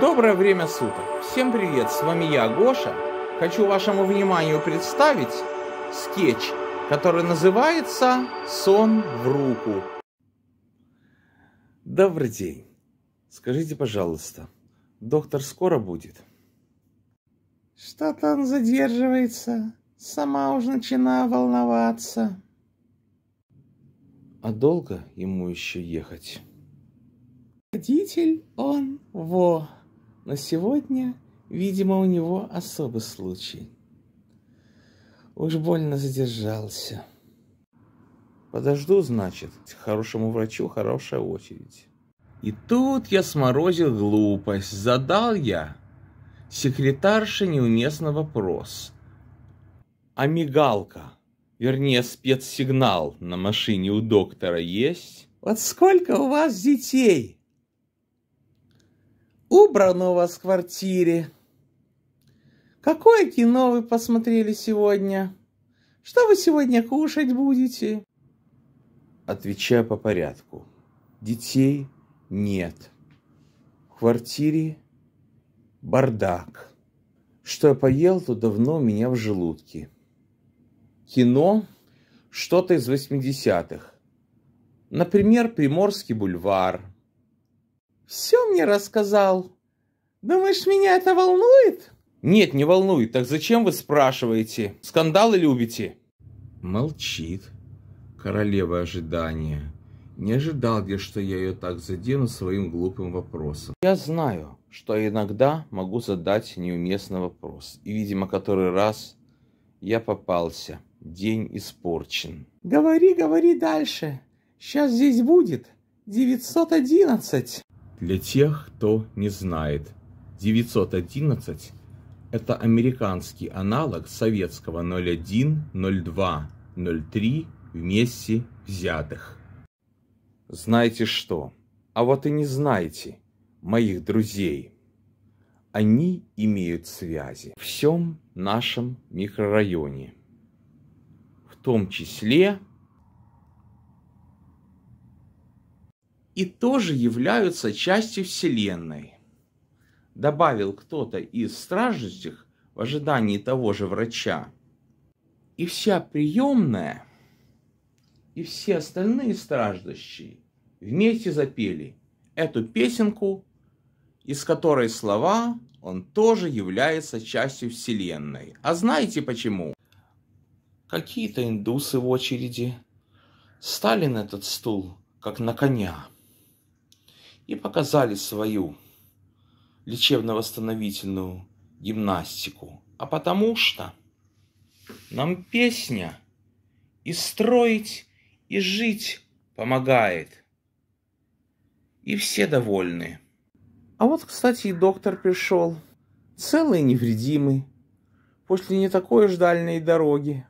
Доброе время суток! Всем привет, с вами я, Гоша. Хочу вашему вниманию представить скетч, который называется «Сон в руку». Добрый день. Скажите, пожалуйста, доктор скоро будет? Что-то он задерживается. Сама уже начинаю волноваться. А долго ему еще ехать? Родитель он во но сегодня, видимо, у него особый случай. Уж больно задержался. Подожду, значит, хорошему врачу хорошая очередь. И тут я сморозил глупость. Задал я секретарше неуместный вопрос. А мигалка, вернее спецсигнал на машине у доктора есть? Вот сколько у вас детей? Убрано у вас в квартире. Какое кино вы посмотрели сегодня? Что вы сегодня кушать будете? Отвечаю по порядку. Детей нет. В квартире бардак. Что я поел, то давно у меня в желудке. Кино что-то из 80-х. Например, Приморский бульвар – все мне рассказал. Думаешь, меня это волнует? Нет, не волнует. Так зачем вы спрашиваете? Скандалы любите? Молчит. Королева ожидания. Не ожидал я, что я ее так задену своим глупым вопросом. Я знаю, что иногда могу задать неуместный вопрос. И, видимо, который раз я попался. День испорчен. Говори, говори дальше. Сейчас здесь будет. 911. Для тех, кто не знает, 911 – это американский аналог советского 01, 02, 03 вместе взятых. Знаете что? А вот и не знаете моих друзей. Они имеют связи в всем нашем микрорайоне. В том числе и тоже являются частью Вселенной. Добавил кто-то из стражущих в ожидании того же врача. И вся приемная, и все остальные страждущие вместе запели эту песенку, из которой слова «Он тоже является частью Вселенной». А знаете почему? Какие-то индусы в очереди. стали на этот стул, как на коня и показали свою лечебно-восстановительную гимнастику, а потому что нам песня и строить, и жить помогает. И все довольны. А вот, кстати, и доктор пришел, целый и невредимый, после не такой уж дальней дороги.